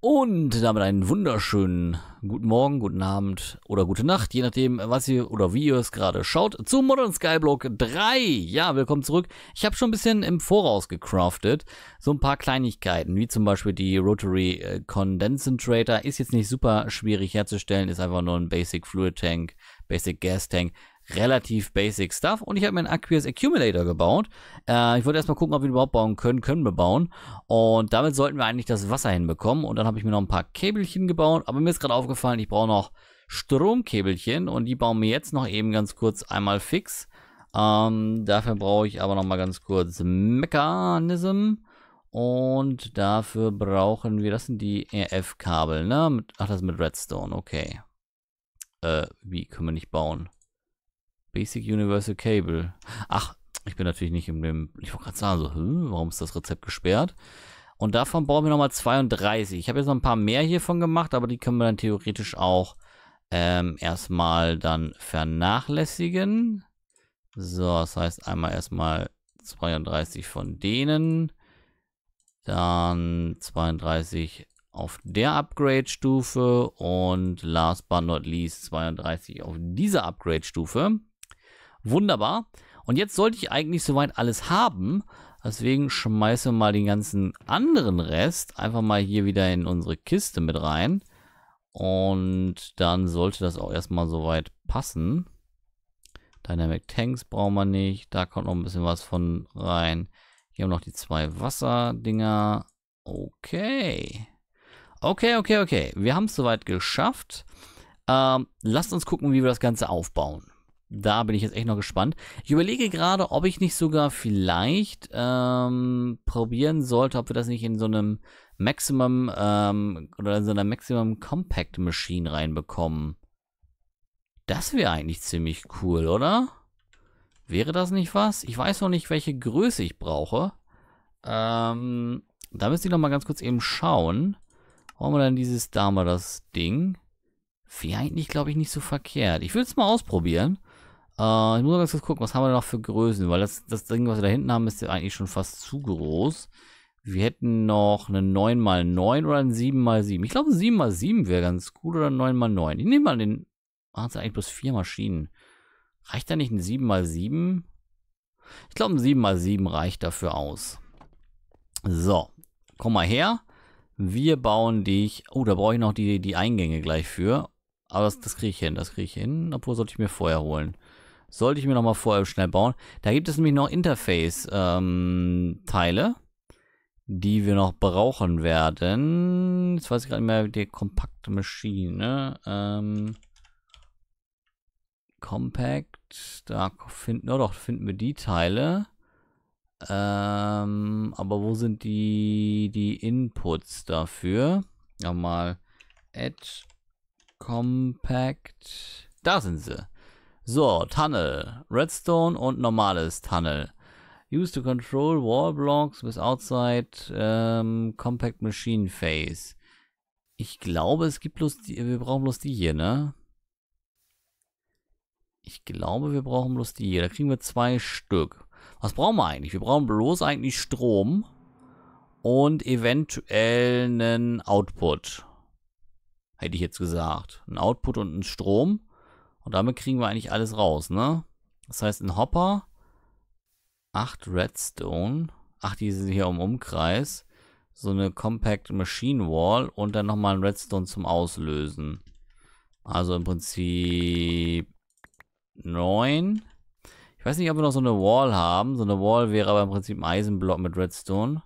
Und damit einen wunderschönen guten Morgen, guten Abend oder gute Nacht, je nachdem, was ihr oder wie ihr es gerade schaut, zu Modern Skyblock 3. Ja, willkommen zurück. Ich habe schon ein bisschen im Voraus gecraftet, so ein paar Kleinigkeiten, wie zum Beispiel die Rotary äh, Condensator. Ist jetzt nicht super schwierig herzustellen, ist einfach nur ein Basic Fluid Tank, Basic Gas Tank relativ basic Stuff. Und ich habe mir einen Aqueous Accumulator gebaut. Äh, ich wollte erstmal gucken, ob wir ihn überhaupt bauen können. Können wir bauen. Und damit sollten wir eigentlich das Wasser hinbekommen. Und dann habe ich mir noch ein paar Käbelchen gebaut. Aber mir ist gerade aufgefallen, ich brauche noch Stromkäbelchen. Und die bauen wir jetzt noch eben ganz kurz einmal fix. Ähm, dafür brauche ich aber noch mal ganz kurz Mechanism. Und dafür brauchen wir, das sind die RF-Kabel, e ne? ach, das ist mit Redstone, okay. Äh, wie können wir nicht bauen? Basic Universal Cable. Ach, ich bin natürlich nicht im dem. Ich wollte gerade sagen, so, hm, warum ist das Rezept gesperrt? Und davon brauchen wir nochmal 32. Ich habe jetzt noch ein paar mehr hiervon gemacht, aber die können wir dann theoretisch auch ähm, erstmal dann vernachlässigen. So, das heißt einmal erstmal 32 von denen. Dann 32 auf der Upgrade-Stufe und last but not least 32 auf dieser Upgrade-Stufe. Wunderbar. Und jetzt sollte ich eigentlich soweit alles haben. Deswegen schmeißen wir mal den ganzen anderen Rest einfach mal hier wieder in unsere Kiste mit rein. Und dann sollte das auch erstmal soweit passen. Dynamic Tanks brauchen wir nicht. Da kommt noch ein bisschen was von rein. Hier haben wir noch die zwei Wasserdinger. Okay. Okay, okay, okay. Wir haben es soweit geschafft. Ähm, lasst uns gucken, wie wir das Ganze aufbauen da bin ich jetzt echt noch gespannt. Ich überlege gerade, ob ich nicht sogar vielleicht ähm, probieren sollte, ob wir das nicht in so einem Maximum ähm, oder in so einer Maximum Compact Machine reinbekommen. Das wäre eigentlich ziemlich cool, oder? Wäre das nicht was? Ich weiß noch nicht, welche Größe ich brauche. Ähm, da müsste ich noch mal ganz kurz eben schauen. Wollen wir dann dieses, da das Ding? Wäre eigentlich, glaube ich, nicht so verkehrt. Ich würde es mal ausprobieren. Äh, ich muss mal ganz kurz gucken, was haben wir noch für Größen? Weil das, das Ding, was wir da hinten haben, ist ja eigentlich schon fast zu groß. Wir hätten noch eine 9x9 oder einen 7x7. Ich glaube, ein 7x7 wäre ganz gut oder ein 9x9. Ich nehme mal den. Waren es eigentlich bloß vier Maschinen? Reicht da nicht ein 7x7? Ich glaube, ein 7x7 reicht dafür aus. So, komm mal her. Wir bauen dich. Oh, da brauche ich noch die, die Eingänge gleich für. Aber das, das kriege ich hin, das kriege ich hin. Obwohl sollte ich mir vorher holen. Sollte ich mir nochmal vorher schnell bauen. Da gibt es nämlich noch Interface-Teile, ähm, die wir noch brauchen werden. Jetzt weiß ich gerade nicht mehr, die kompakte Maschine. Ähm, Compact, da finden, oh doch, finden wir die Teile. Ähm, aber wo sind die, die Inputs dafür? Nochmal add Compact. Da sind sie. So, Tunnel. Redstone und normales Tunnel. Use to control wall blocks with outside ähm, compact machine phase. Ich glaube, es gibt bloß die, wir brauchen bloß die hier, ne? Ich glaube, wir brauchen bloß die hier. Da kriegen wir zwei Stück. Was brauchen wir eigentlich? Wir brauchen bloß eigentlich Strom und eventuell einen Output. Hätte ich jetzt gesagt. Ein Output und einen Strom. Und damit kriegen wir eigentlich alles raus, ne? Das heißt, in Hopper 8 Redstone, Ach, die sind hier im Umkreis, so eine Compact Machine Wall und dann nochmal ein Redstone zum Auslösen. Also im Prinzip 9. Ich weiß nicht, ob wir noch so eine Wall haben. So eine Wall wäre aber im Prinzip ein Eisenblock mit Redstone.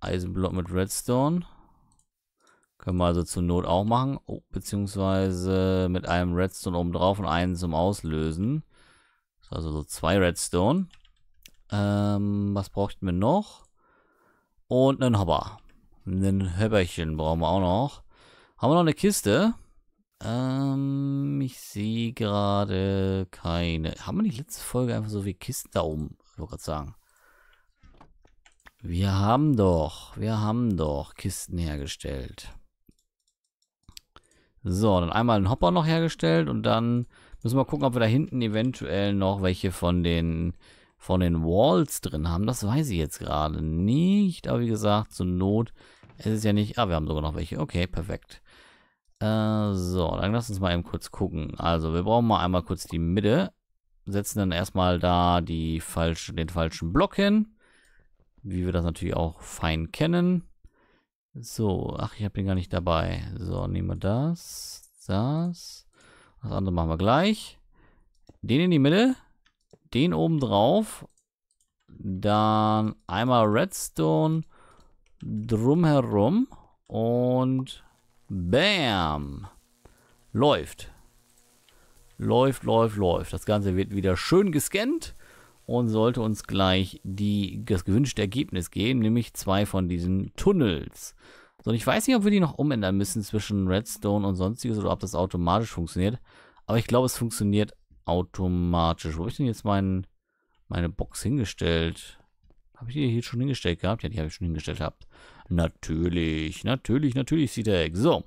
Eisenblock mit Redstone. Können wir also zur Not auch machen. Oh, beziehungsweise mit einem Redstone oben drauf und einen zum Auslösen. also so zwei Redstone. Ähm, was brauchten wir noch? Und einen Hopper. Ein Höpperchen brauchen wir auch noch. Haben wir noch eine Kiste? Ähm, ich sehe gerade keine. Haben wir die letzte Folge einfach so viele Kisten da oben? Ich wollte gerade sagen. Wir haben doch, wir haben doch Kisten hergestellt. So, dann einmal einen Hopper noch hergestellt und dann müssen wir gucken, ob wir da hinten eventuell noch welche von den von den Walls drin haben. Das weiß ich jetzt gerade nicht, aber wie gesagt, zur Not es ist ja nicht... Ah, wir haben sogar noch welche. Okay, perfekt. Äh, so, dann lass uns mal eben kurz gucken. Also, wir brauchen mal einmal kurz die Mitte. Setzen dann erstmal da die falsch, den falschen Block hin. Wie wir das natürlich auch fein kennen. So, ach, ich habe den gar nicht dabei. So, nehmen wir das, das. Das andere machen wir gleich. Den in die Mitte, den oben drauf. Dann einmal Redstone drumherum und bam! Läuft. Läuft, läuft, läuft. Das Ganze wird wieder schön gescannt und sollte uns gleich die, das gewünschte Ergebnis geben, nämlich zwei von diesen Tunnels. So, und ich weiß nicht, ob wir die noch umändern müssen zwischen Redstone und sonstiges oder ob das automatisch funktioniert. Aber ich glaube, es funktioniert automatisch. Wo habe ich denn jetzt mein, meine Box hingestellt? Habe ich die hier schon hingestellt gehabt? Ja, die habe ich schon hingestellt gehabt. Natürlich, natürlich, natürlich, C-Tag. So,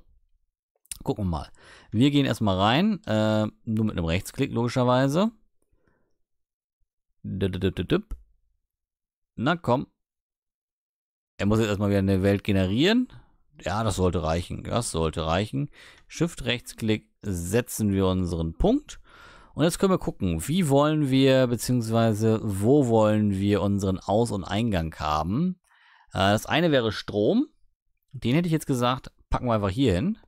gucken wir mal. Wir gehen erstmal rein, äh, nur mit einem Rechtsklick logischerweise. Na komm. Er muss jetzt erstmal wieder eine Welt generieren. Ja, das sollte reichen. Das sollte reichen. Shift-Rechtsklick setzen wir unseren Punkt. Und jetzt können wir gucken, wie wollen wir, beziehungsweise wo wollen wir unseren Aus- und Eingang haben. Äh, das eine wäre Strom. Den hätte ich jetzt gesagt, packen wir einfach hier hin.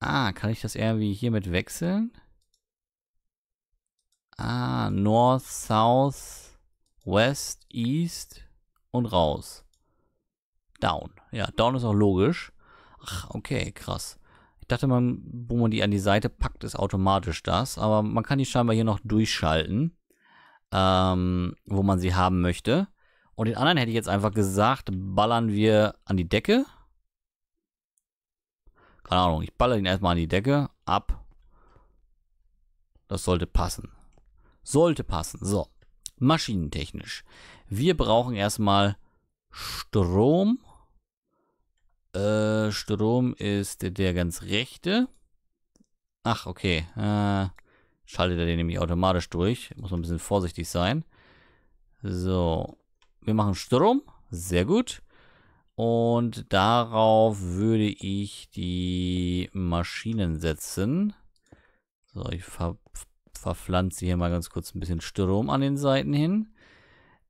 Ah, kann ich das irgendwie hiermit wechseln? Ah, North, South, West, East und raus. Down. Ja, Down ist auch logisch. Ach, okay, krass. Ich dachte, man, wo man die an die Seite packt, ist automatisch das. Aber man kann die scheinbar hier noch durchschalten, ähm, wo man sie haben möchte. Und den anderen hätte ich jetzt einfach gesagt, ballern wir an die Decke. Keine Ahnung, ich baller ihn erstmal an die Decke, ab. Das sollte passen. Sollte passen. So. Maschinentechnisch. Wir brauchen erstmal Strom. Äh, Strom ist der ganz rechte. Ach, okay. Äh, schaltet er den nämlich automatisch durch. Muss man ein bisschen vorsichtig sein. So. Wir machen Strom. Sehr gut. Und darauf würde ich die Maschinen setzen. So, ich ver verpflanze hier mal ganz kurz ein bisschen Strom an den Seiten hin.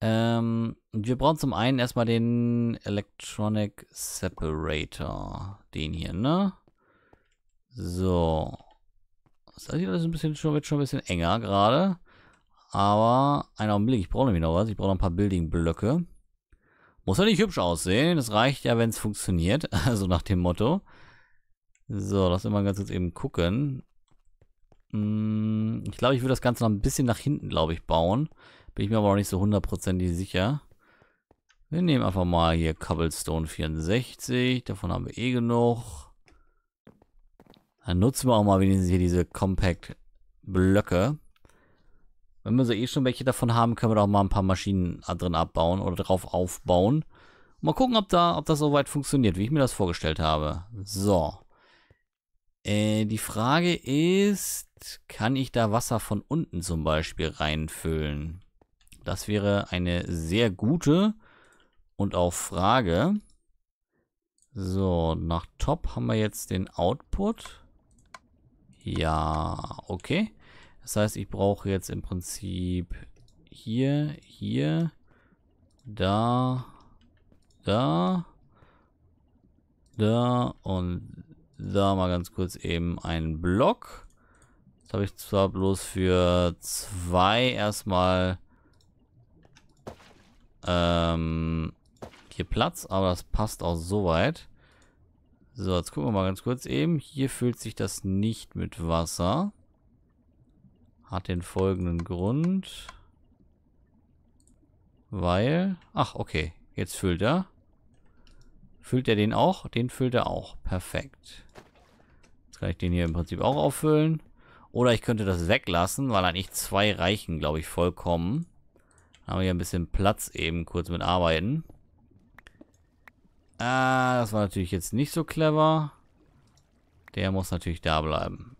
Ähm, wir brauchen zum einen erstmal den Electronic Separator. Den hier, ne? So. Das ist ein bisschen schon, wird schon ein bisschen enger gerade. Aber einen Augenblick, ich brauche nämlich noch was. Ich brauche noch ein paar Building-Blöcke. Muss ja nicht hübsch aussehen. Das reicht ja, wenn es funktioniert. Also nach dem Motto. So, lass uns mal ganz kurz eben gucken. Hm, ich glaube, ich würde das Ganze noch ein bisschen nach hinten, glaube ich, bauen. Bin ich mir aber auch nicht so hundertprozentig sicher. Wir nehmen einfach mal hier Cobblestone 64. Davon haben wir eh genug. Dann nutzen wir auch mal wenigstens hier diese Compact-Blöcke. Wenn wir so eh schon welche davon haben, können wir doch mal ein paar Maschinen drin abbauen oder drauf aufbauen. Mal gucken, ob, da, ob das soweit funktioniert, wie ich mir das vorgestellt habe. So. Äh, die Frage ist, kann ich da Wasser von unten zum Beispiel reinfüllen? Das wäre eine sehr gute und auch Frage. So, nach Top haben wir jetzt den Output. Ja, okay. Das heißt, ich brauche jetzt im Prinzip hier, hier, da, da, da und da mal ganz kurz eben einen Block. Jetzt habe ich zwar bloß für zwei erstmal ähm, hier Platz, aber das passt auch soweit. So, jetzt gucken wir mal ganz kurz eben. Hier füllt sich das nicht mit Wasser. Hat den folgenden Grund. Weil... Ach, okay. Jetzt füllt er. Füllt er den auch? Den füllt er auch. Perfekt. Jetzt kann ich den hier im Prinzip auch auffüllen. Oder ich könnte das weglassen, weil eigentlich zwei reichen, glaube ich, vollkommen. Dann haben wir hier ein bisschen Platz eben kurz mit arbeiten. Ah, das war natürlich jetzt nicht so clever. Der muss natürlich da bleiben.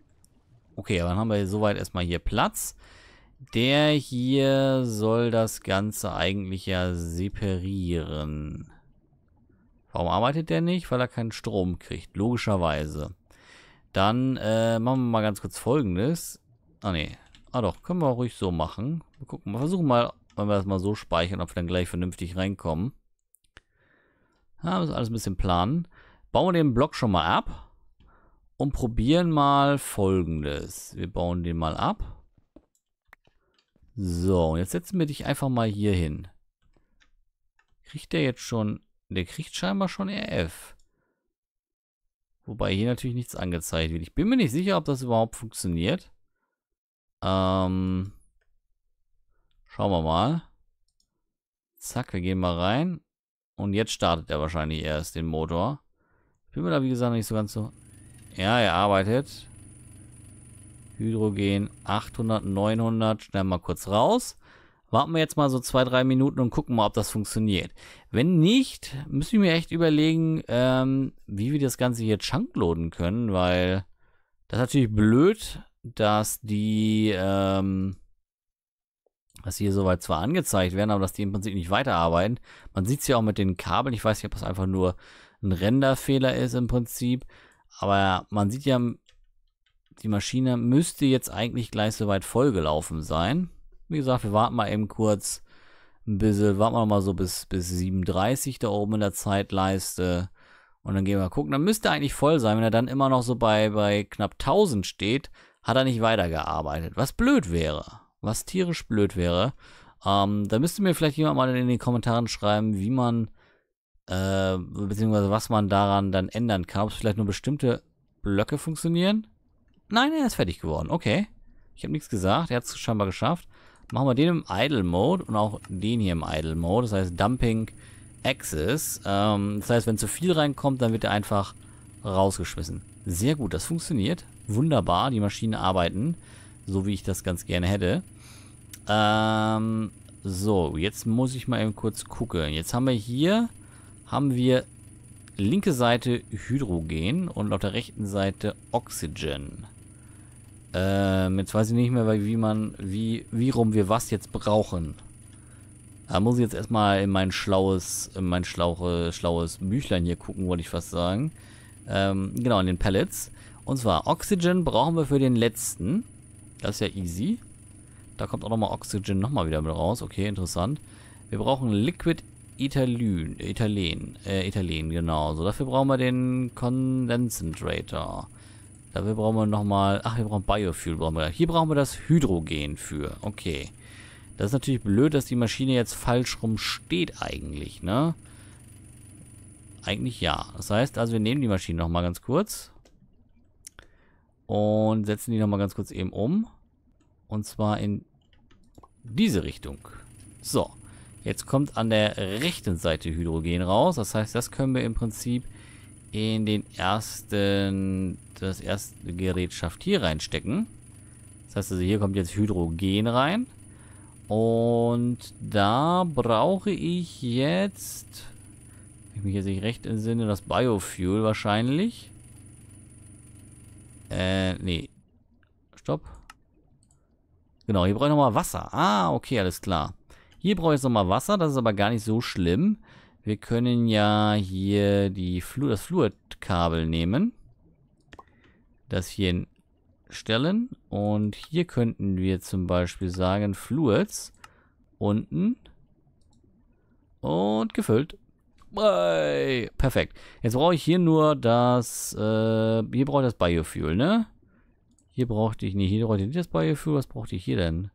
Okay, dann haben wir soweit erstmal hier Platz. Der hier soll das Ganze eigentlich ja separieren. Warum arbeitet der nicht? Weil er keinen Strom kriegt, logischerweise. Dann äh, machen wir mal ganz kurz folgendes. Ah ne. Ah doch, können wir ruhig so machen. Wir gucken, wir versuchen mal, wenn wir das mal so speichern, ob wir dann gleich vernünftig reinkommen. Ja, müssen alles ein bisschen planen. Bauen wir den Block schon mal ab. Und probieren mal folgendes. Wir bauen den mal ab. So, und jetzt setzen wir dich einfach mal hier hin. Kriegt der jetzt schon... Der kriegt scheinbar schon RF. E Wobei hier natürlich nichts angezeigt wird. Ich bin mir nicht sicher, ob das überhaupt funktioniert. Ähm, schauen wir mal. Zack, wir gehen mal rein. Und jetzt startet er wahrscheinlich erst den Motor. Ich bin mir da, wie gesagt, nicht so ganz so... Ja, er arbeitet. Hydrogen 800, 900. Schnell mal kurz raus warten wir jetzt mal so zwei, drei Minuten und gucken mal, ob das funktioniert. Wenn nicht, müssen wir mir echt überlegen, ähm, wie wir das Ganze hier chunkloaden können, weil das ist natürlich blöd, dass die, ähm, dass die hier soweit zwar angezeigt werden, aber dass die im Prinzip nicht weiterarbeiten. Man sieht es ja auch mit den Kabeln. Ich weiß nicht, ob das einfach nur ein Renderfehler ist im Prinzip. Aber man sieht ja, die Maschine müsste jetzt eigentlich gleich soweit vollgelaufen sein. Wie gesagt, wir warten mal eben kurz ein bisschen, warten wir mal so bis, bis 37 da oben in der Zeitleiste. Und dann gehen wir mal gucken. Dann müsste er eigentlich voll sein. Wenn er dann immer noch so bei, bei knapp 1000 steht, hat er nicht weitergearbeitet. Was blöd wäre. Was tierisch blöd wäre. Ähm, da müsste mir vielleicht jemand mal in den Kommentaren schreiben, wie man, äh, beziehungsweise was man daran dann ändern kann. Ob es vielleicht nur bestimmte Blöcke funktionieren? Nein, er ist fertig geworden. Okay. Ich habe nichts gesagt. Er hat es scheinbar geschafft. Machen wir den im Idle Mode und auch den hier im Idle Mode. Das heißt Dumping Access. Ähm, das heißt, wenn zu viel reinkommt, dann wird er einfach rausgeschmissen. Sehr gut, das funktioniert. Wunderbar, die Maschinen arbeiten, so wie ich das ganz gerne hätte. Ähm, so, jetzt muss ich mal eben kurz gucken. Jetzt haben wir hier, haben wir linke Seite Hydrogen und auf der rechten Seite Oxygen. Ähm, jetzt weiß ich nicht mehr, wie man, wie, wie rum wir was jetzt brauchen. Da muss ich jetzt erstmal in mein schlaues, in mein schlauche, schlaues Büchlein hier gucken, wollte ich fast sagen. Ähm, genau, in den Pellets. Und zwar, Oxygen brauchen wir für den letzten. Das ist ja easy. Da kommt auch nochmal Oxygen nochmal wieder mit raus. Okay, interessant. Wir brauchen Liquid Italien, Italien, äh, Ethylen, genau. So, dafür brauchen wir den Concentrator. Dafür brauchen wir nochmal... Ach, wir brauchen Biofuel. Brauchen wir. Hier brauchen wir das Hydrogen für. Okay. Das ist natürlich blöd, dass die Maschine jetzt falsch rum steht eigentlich, ne? Eigentlich ja. Das heißt, also wir nehmen die Maschine nochmal ganz kurz. Und setzen die nochmal ganz kurz eben um. Und zwar in diese Richtung. So. Jetzt kommt an der rechten Seite Hydrogen raus. Das heißt, das können wir im Prinzip in den ersten das erste Gerätschaft hier reinstecken. Das heißt also, hier kommt jetzt Hydrogen rein. Und da brauche ich jetzt, wenn ich mich jetzt nicht recht entsinne, das Biofuel wahrscheinlich. Äh, nee. Stopp. Genau, hier brauche ich nochmal Wasser. Ah, okay, alles klar. Hier brauche ich jetzt nochmal Wasser, das ist aber gar nicht so schlimm. Wir können ja hier die Flu das Fluidkabel nehmen das hier stellen. Und hier könnten wir zum Beispiel sagen, Fluids unten und gefüllt. Bye. perfekt. Jetzt brauche ich hier nur das, äh, hier brauche ich das Biofuel, ne? Hier brauchte ich, nee, hier brauchte ich nicht das Biofuel. Was brauchte ich hier denn?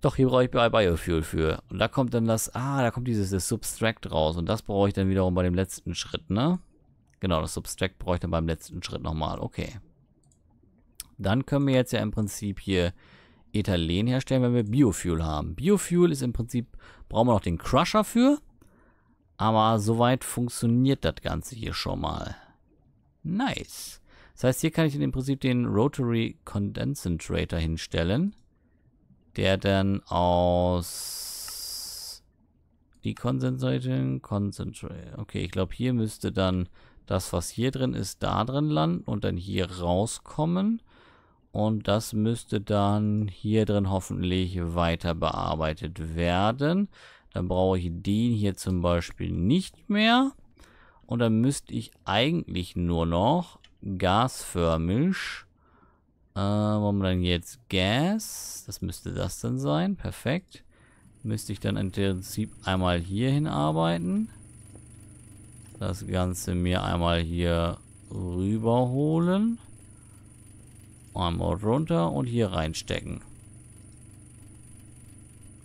Doch, hier brauche ich Biofuel für. Und da kommt dann das, ah, da kommt dieses das Substract raus. Und das brauche ich dann wiederum bei dem letzten Schritt, ne? Genau, das Substract bräuchte beim letzten Schritt nochmal. Okay. Dann können wir jetzt ja im Prinzip hier Ethylen herstellen, wenn wir Biofuel haben. Biofuel ist im Prinzip, brauchen wir noch den Crusher für. Aber soweit funktioniert das Ganze hier schon mal. Nice. Das heißt, hier kann ich im Prinzip den Rotary Condensator hinstellen, der dann aus die Concentrating, Concentrate. Okay, ich glaube, hier müsste dann das, was hier drin ist, da drin landen und dann hier rauskommen. Und das müsste dann hier drin hoffentlich weiter bearbeitet werden. Dann brauche ich den hier zum Beispiel nicht mehr. Und dann müsste ich eigentlich nur noch gasförmisch. Äh, wollen wir dann jetzt Gas? Das müsste das dann sein. Perfekt. Müsste ich dann im Prinzip einmal hier hinarbeiten. arbeiten das Ganze mir einmal hier rüberholen. Einmal runter und hier reinstecken.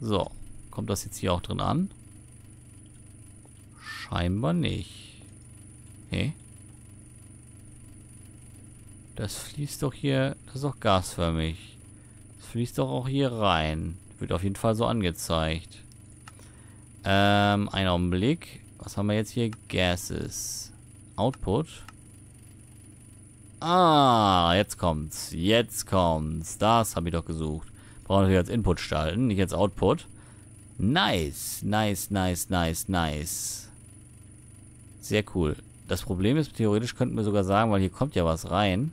So, kommt das jetzt hier auch drin an? Scheinbar nicht. Hä? Das fließt doch hier, das ist doch gasförmig. Das fließt doch auch hier rein. Wird auf jeden Fall so angezeigt. Ähm, einen Augenblick. Was haben wir jetzt hier? Gases. Output. Ah, jetzt kommt's. Jetzt kommt's. Das habe ich doch gesucht. Brauchen natürlich als Input gestalten, nicht als Output. Nice. Nice, nice, nice, nice. Sehr cool. Das Problem ist, theoretisch könnten wir sogar sagen, weil hier kommt ja was rein.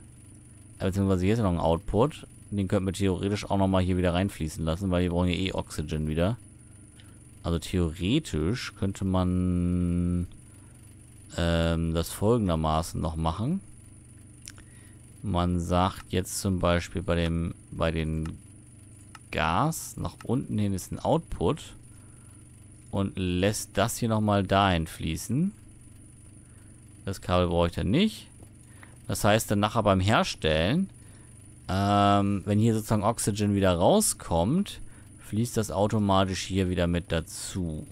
Äh, beziehungsweise hier ist ja noch ein Output. Den könnten wir theoretisch auch nochmal hier wieder reinfließen lassen, weil wir brauchen hier eh Oxygen wieder. Also theoretisch könnte man ähm, das folgendermaßen noch machen. Man sagt jetzt zum Beispiel bei dem, bei den Gas nach unten hin ist ein Output und lässt das hier nochmal dahin fließen. Das Kabel brauche ich dann nicht. Das heißt, dann nachher beim Herstellen, ähm, wenn hier sozusagen Oxygen wieder rauskommt, fließt das automatisch hier wieder mit dazu.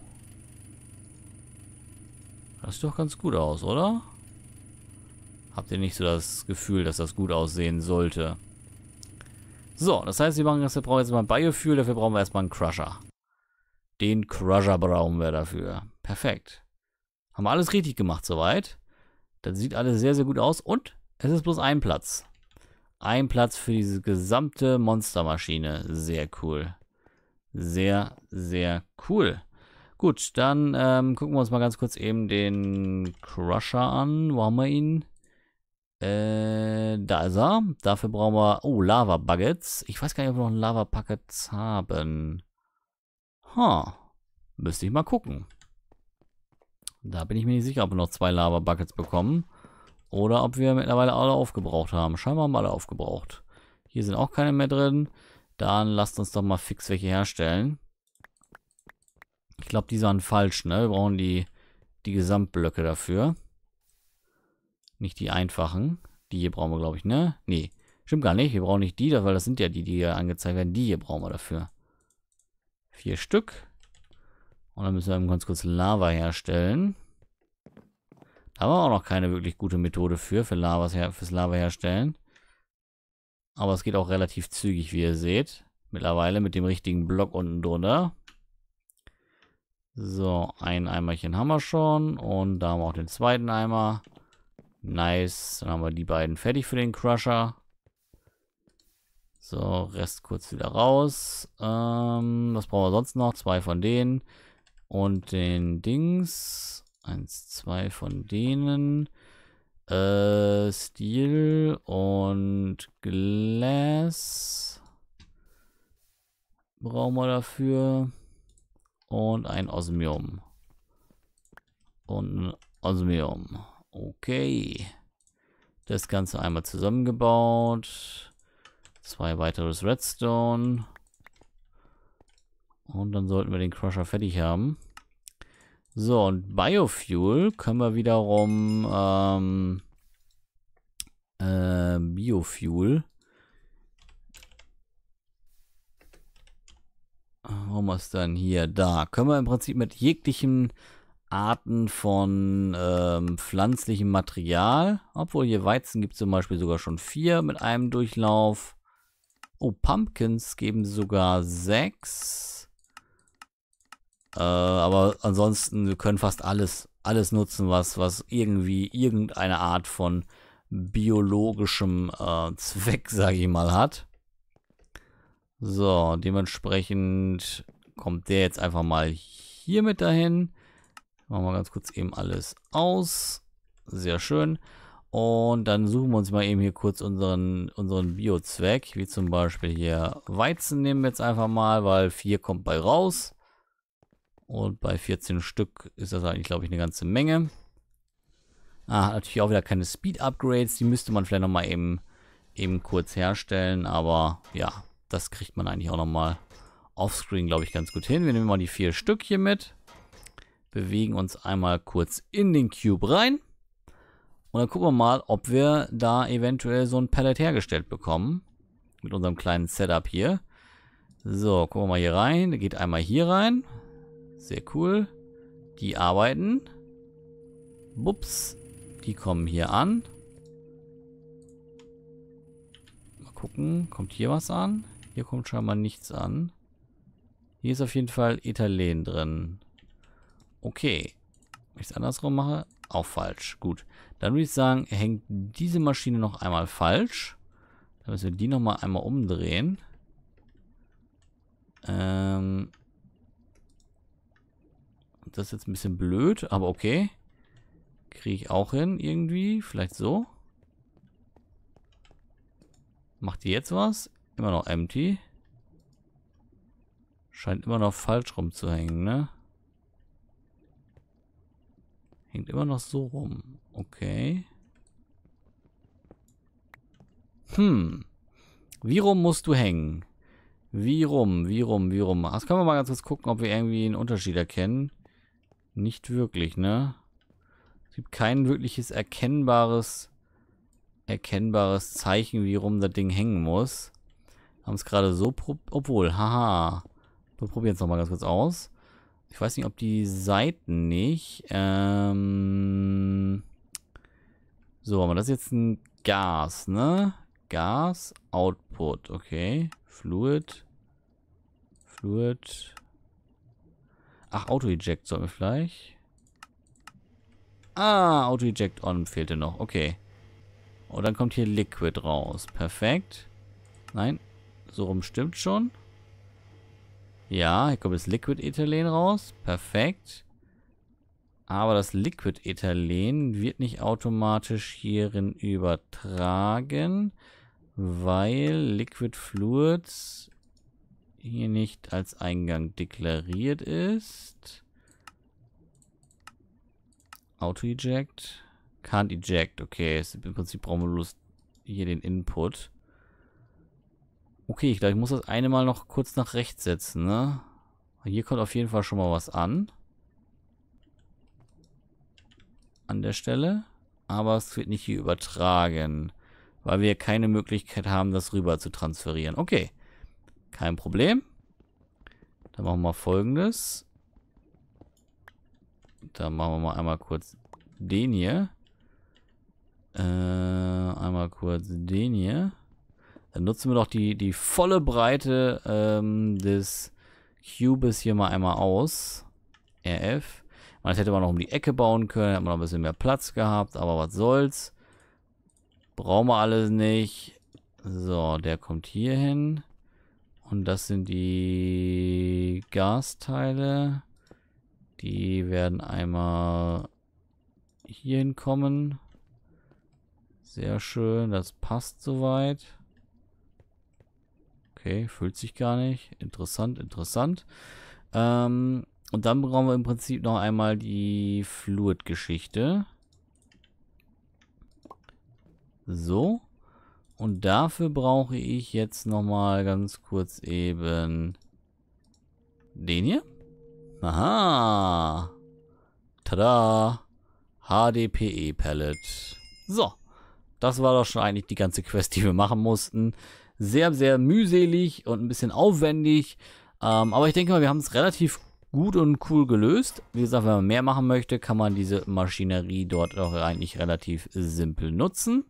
Das sieht doch ganz gut aus, oder? Habt ihr nicht so das Gefühl, dass das gut aussehen sollte? So, das heißt, wir machen wir brauchen jetzt mal Biofuel, dafür brauchen wir erstmal einen Crusher. Den Crusher brauchen wir dafür. Perfekt. Haben wir alles richtig gemacht soweit. Das sieht alles sehr, sehr gut aus. Und es ist bloß ein Platz. Ein Platz für diese gesamte Monstermaschine. Sehr cool. Sehr, sehr cool. Gut, dann ähm, gucken wir uns mal ganz kurz eben den Crusher an. Wo haben wir ihn? Äh, da ist er. Dafür brauchen wir... Oh, Lava-Buckets. Ich weiß gar nicht, ob wir noch Lava-Buckets haben. Ha. Huh. Müsste ich mal gucken. Da bin ich mir nicht sicher, ob wir noch zwei Lava-Buckets bekommen. Oder ob wir mittlerweile alle aufgebraucht haben. Scheinbar haben wir alle aufgebraucht. Hier sind auch keine mehr drin. Dann lasst uns doch mal fix welche herstellen. Ich glaube, die waren falsch, ne? Wir brauchen die, die Gesamtblöcke dafür. Nicht die einfachen. Die hier brauchen wir, glaube ich, ne? Nee. Stimmt gar nicht. Wir brauchen nicht die, weil das sind ja die, die hier angezeigt werden. Die hier brauchen wir dafür. Vier Stück. Und dann müssen wir eben ganz kurz Lava herstellen. Da haben wir auch noch keine wirklich gute Methode für, für Lavas fürs Lava herstellen. Aber es geht auch relativ zügig, wie ihr seht. Mittlerweile mit dem richtigen Block unten drunter. So, ein Eimerchen haben wir schon. Und da haben wir auch den zweiten Eimer. Nice. Dann haben wir die beiden fertig für den Crusher. So, Rest kurz wieder raus. Ähm, was brauchen wir sonst noch? Zwei von denen. Und den Dings. Eins, zwei von denen. Äh, Steel und Glass brauchen wir dafür. Und ein Osmium. Und ein Osmium. Okay. Das Ganze einmal zusammengebaut. Zwei weiteres Redstone. Und dann sollten wir den Crusher fertig haben. So, und Biofuel können wir wiederum ähm, äh, Biofuel. Wo haben wir es dann hier? Da. Können wir im Prinzip mit jeglichen Arten von ähm, pflanzlichem Material, obwohl hier Weizen gibt es zum Beispiel sogar schon vier mit einem Durchlauf. Oh, Pumpkins geben sogar sechs. Äh, aber ansonsten, wir können fast alles, alles nutzen, was, was irgendwie irgendeine Art von biologischem äh, Zweck, sage ich mal, hat. So, dementsprechend kommt der jetzt einfach mal hier mit dahin. Machen wir ganz kurz eben alles aus. Sehr schön. Und dann suchen wir uns mal eben hier kurz unseren, unseren Biozweck, wie zum Beispiel hier Weizen nehmen wir jetzt einfach mal, weil 4 kommt bei raus. Und bei 14 Stück ist das eigentlich, glaube ich, eine ganze Menge. Ah, natürlich auch wieder keine Speed-Upgrades. Die müsste man vielleicht nochmal eben, eben kurz herstellen. Aber ja, das kriegt man eigentlich auch nochmal offscreen, glaube ich, ganz gut hin. Wir nehmen mal die vier Stück hier mit. Bewegen uns einmal kurz in den Cube rein. Und dann gucken wir mal, ob wir da eventuell so ein Pallet hergestellt bekommen. Mit unserem kleinen Setup hier. So, gucken wir mal hier rein. Geht einmal hier rein. Sehr cool. Die arbeiten. Bups. Die kommen hier an. Mal gucken. Kommt hier was an? Hier kommt scheinbar nichts an. Hier ist auf jeden Fall Ethylen drin. Okay. Wenn ich es andersrum mache, auch falsch. Gut. Dann würde ich sagen, hängt diese Maschine noch einmal falsch. Dann müssen wir die nochmal einmal umdrehen. Ähm, das ist jetzt ein bisschen blöd, aber okay. Kriege ich auch hin irgendwie. Vielleicht so. Macht die jetzt was? Immer noch empty. Scheint immer noch falsch rumzuhängen, ne? Hängt immer noch so rum. Okay. Hm. Wie rum musst du hängen? Wie rum, wie rum, wie rum? Das können wir mal ganz kurz gucken, ob wir irgendwie einen Unterschied erkennen. Nicht wirklich, ne? Es gibt kein wirkliches erkennbares, erkennbares Zeichen, wie rum das Ding hängen muss. Haben es gerade so probiert. Obwohl, haha. Wir probieren es nochmal ganz kurz aus. Ich weiß nicht, ob die Seiten nicht. Ähm so, aber das ist jetzt ein Gas, ne? Gas, Output, okay. Fluid. Fluid. Ach, Auto-Eject sollen wir vielleicht. Ah, Auto-Eject on fehlte noch. Okay. Und oh, dann kommt hier Liquid raus. Perfekt. Nein, so rum stimmt schon. Ja, hier kommt das Liquid Ethylen raus. Perfekt. Aber das Liquid Ethylen wird nicht automatisch hierin übertragen, weil Liquid Fluids hier nicht als Eingang deklariert ist. Auto-Eject. Can't eject. Okay, ist im Prinzip brauchen wir bloß hier den Input. Okay, ich glaube, ich muss das eine Mal noch kurz nach rechts setzen, ne? Hier kommt auf jeden Fall schon mal was an. An der Stelle. Aber es wird nicht hier übertragen. Weil wir keine Möglichkeit haben, das rüber zu transferieren. Okay. Kein Problem. Dann machen wir mal folgendes. Dann machen wir mal einmal kurz den hier. Äh, einmal kurz den hier. Dann nutzen wir doch die, die volle Breite ähm, des Cubes hier mal einmal aus. RF. Das hätte man noch um die Ecke bauen können, hätte man noch ein bisschen mehr Platz gehabt, aber was soll's. Brauchen wir alles nicht. So, der kommt hier hin. Und das sind die Gasteile. Die werden einmal hier hinkommen. Sehr schön, das passt soweit. Okay, fühlt sich gar nicht. Interessant, interessant. Ähm, und dann brauchen wir im Prinzip noch einmal die Fluid-Geschichte. So. Und dafür brauche ich jetzt nochmal ganz kurz eben den hier. Aha. Tada. HDPE Palette. So. Das war doch schon eigentlich die ganze Quest, die wir machen mussten. Sehr, sehr mühselig und ein bisschen aufwendig. Ähm, aber ich denke mal, wir haben es relativ gut und cool gelöst. Wie gesagt, wenn man mehr machen möchte, kann man diese Maschinerie dort auch eigentlich relativ simpel nutzen.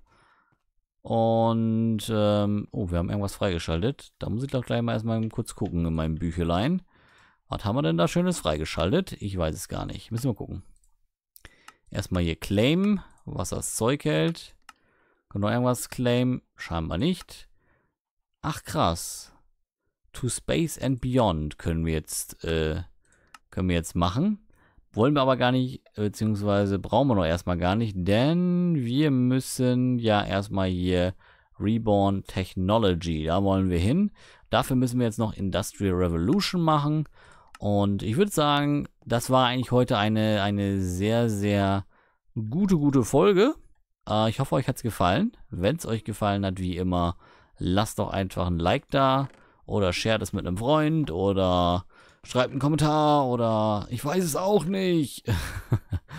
Und, ähm, oh, wir haben irgendwas freigeschaltet. Da muss ich doch gleich mal erstmal kurz gucken in meinem Büchelein. Was haben wir denn da Schönes freigeschaltet? Ich weiß es gar nicht. Müssen wir gucken. Erstmal hier claimen, was das Zeug hält. Können wir irgendwas claimen? Scheinbar nicht. Ach krass. To Space and Beyond können wir jetzt, äh, können wir jetzt machen. Wollen wir aber gar nicht, beziehungsweise brauchen wir noch erstmal gar nicht, denn wir müssen ja erstmal hier Reborn Technology, da wollen wir hin. Dafür müssen wir jetzt noch Industrial Revolution machen. Und ich würde sagen, das war eigentlich heute eine, eine sehr, sehr gute, gute Folge. Äh, ich hoffe, euch hat es gefallen. Wenn es euch gefallen hat, wie immer, lasst doch einfach ein Like da oder shared es mit einem Freund oder schreibt einen Kommentar oder ich weiß es auch nicht.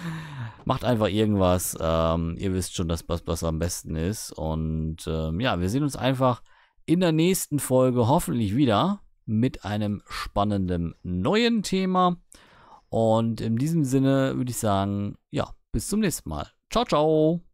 Macht einfach irgendwas. Ähm, ihr wisst schon, dass was am besten ist. Und ähm, ja, wir sehen uns einfach in der nächsten Folge hoffentlich wieder mit einem spannenden neuen Thema. Und in diesem Sinne würde ich sagen, ja, bis zum nächsten Mal. Ciao, ciao.